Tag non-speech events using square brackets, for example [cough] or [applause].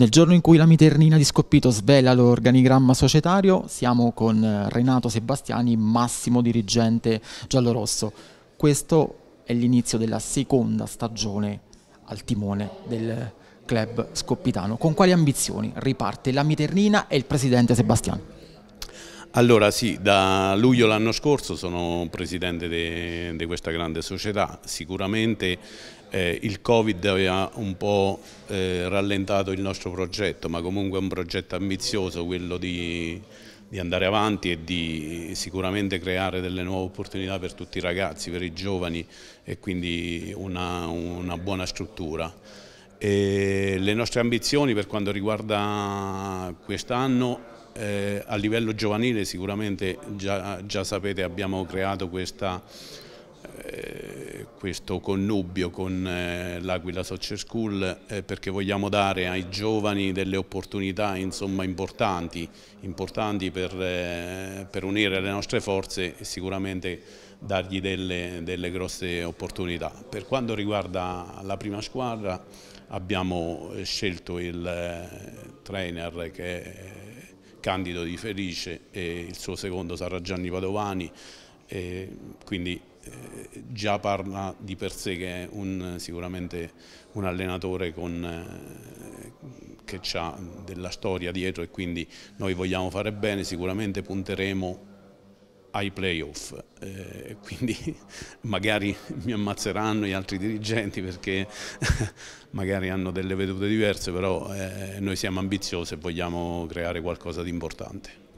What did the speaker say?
Nel giorno in cui la miternina di Scoppito svela l'organigramma societario, siamo con eh, Renato Sebastiani, massimo dirigente giallorosso. Questo è l'inizio della seconda stagione al timone del club scoppitano. Con quali ambizioni riparte la miternina e il presidente Sebastiani? Allora sì, da luglio l'anno scorso sono presidente di questa grande società, sicuramente eh, il Covid aveva un po' eh, rallentato il nostro progetto, ma comunque è un progetto ambizioso quello di, di andare avanti e di sicuramente creare delle nuove opportunità per tutti i ragazzi, per i giovani e quindi una, una buona struttura. E le nostre ambizioni per quanto riguarda quest'anno eh, a livello giovanile sicuramente già, già sapete abbiamo creato questa, eh, questo connubio con eh, l'Aquila Soccer School eh, perché vogliamo dare ai giovani delle opportunità insomma, importanti, importanti per, eh, per, unire le nostre forze e sicuramente dargli delle, delle grosse opportunità. Per quanto riguarda la prima squadra abbiamo eh, scelto il trainer che è Candido Di Felice e il suo secondo sarà Gianni Padovani, quindi eh, già parla di per sé che è un, sicuramente un allenatore con, eh, che ha della storia dietro e quindi noi vogliamo fare bene, sicuramente punteremo ai playoff, eh, quindi [laughs] magari mi ammazzeranno gli altri dirigenti perché [laughs] magari hanno delle vedute diverse, però eh, noi siamo ambiziosi e vogliamo creare qualcosa di importante.